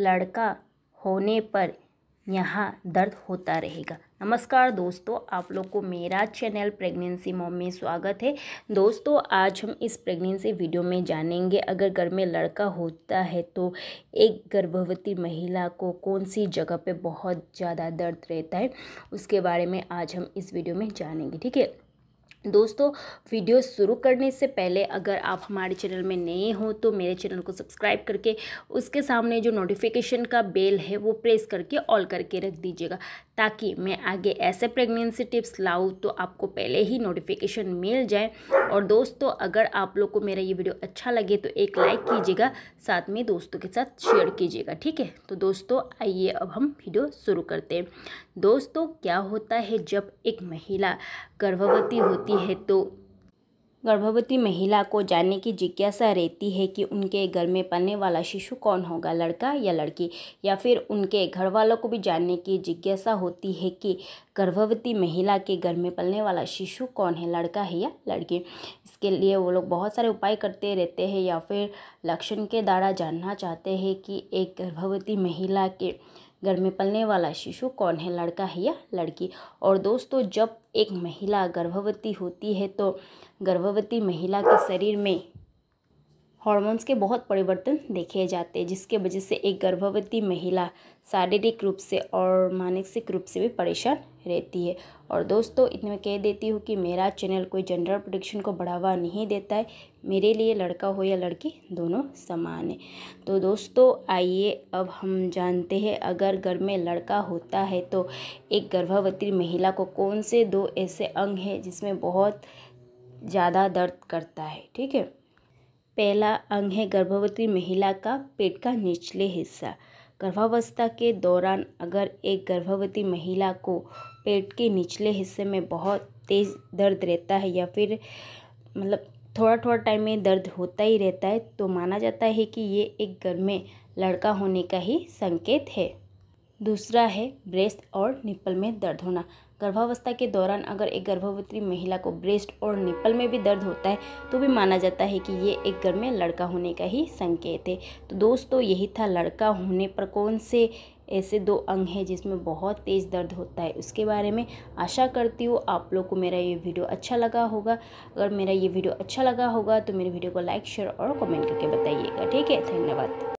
लड़का होने पर यहाँ दर्द होता रहेगा नमस्कार दोस्तों आप लोग को मेरा चैनल प्रेगनेंसी मॉम में स्वागत है दोस्तों आज हम इस प्रेगनेंसी वीडियो में जानेंगे अगर घर में लड़का होता है तो एक गर्भवती महिला को कौन सी जगह पे बहुत ज़्यादा दर्द रहता है उसके बारे में आज हम इस वीडियो में जानेंगे ठीक है दोस्तों वीडियो शुरू करने से पहले अगर आप हमारे चैनल में नए हो तो मेरे चैनल को सब्सक्राइब करके उसके सामने जो नोटिफिकेशन का बेल है वो प्रेस करके ऑल करके रख दीजिएगा ताकि मैं आगे ऐसे प्रेगनेंसी टिप्स लाऊँ तो आपको पहले ही नोटिफिकेशन मिल जाए और दोस्तों अगर आप लोग को मेरा ये वीडियो अच्छा लगे तो एक लाइक कीजिएगा साथ में दोस्तों के साथ शेयर कीजिएगा ठीक है तो दोस्तों आइए अब हम वीडियो शुरू करते हैं दोस्तों क्या होता है जब एक महिला गर्भवती होती है तो गर्भवती महिला को जानने की जिज्ञासा रहती है कि उनके घर में पलने वाला शिशु कौन होगा लड़का या लड़की या फिर उनके घर वालों को भी जानने की जिज्ञासा होती है कि गर्भवती महिला के घर में पलने वाला शिशु कौन है लड़का है या लड़की इसके लिए वो लोग बहुत सारे उपाय करते रहते हैं या फिर लक्षण के द्वारा जानना चाहते हैं कि एक गर्भवती महिला के घर में पलने वाला शिशु कौन है लड़का है या लड़की और दोस्तों जब एक महिला गर्भवती होती है तो गर्भवती महिला के शरीर में हॉर्मोन्स के बहुत परिवर्तन देखे जाते हैं जिसके वजह से एक गर्भवती महिला शारीरिक रूप से और मानसिक रूप से भी परेशान रहती है और दोस्तों इतने कह देती हूँ कि मेरा चैनल कोई जेंडर प्रोडिक्शन को बढ़ावा नहीं देता है मेरे लिए लड़का हो या लड़की दोनों समान है तो दोस्तों आइए अब हम जानते हैं अगर घर में लड़का होता है तो एक गर्भवती महिला को कौन से दो ऐसे अंग हैं जिसमें बहुत ज़्यादा दर्द करता है ठीक है पहला अंग है गर्भवती महिला का पेट का निचले हिस्सा गर्भावस्था के दौरान अगर एक गर्भवती महिला को पेट के निचले हिस्से में बहुत तेज़ दर्द रहता है या फिर मतलब थोड़ा थोड़ा टाइम में दर्द होता ही रहता है तो माना जाता है कि ये एक घर में लड़का होने का ही संकेत है दूसरा है ब्रेस्ट और निप्पल में दर्द होना गर्भावस्था के दौरान अगर एक गर्भवती महिला को ब्रेस्ट और निप्पल में भी दर्द होता है तो भी माना जाता है कि ये एक घर में लड़का होने का ही संकेत है तो दोस्तों यही था लड़का होने पर कौन से ऐसे दो अंग हैं जिसमें बहुत तेज़ दर्द होता है उसके बारे में आशा करती हूँ आप लोग को मेरा ये वीडियो अच्छा लगा होगा अगर मेरा ये वीडियो अच्छा लगा होगा तो मेरे वीडियो को लाइक शेयर और कमेंट करके बताइएगा ठीक है धन्यवाद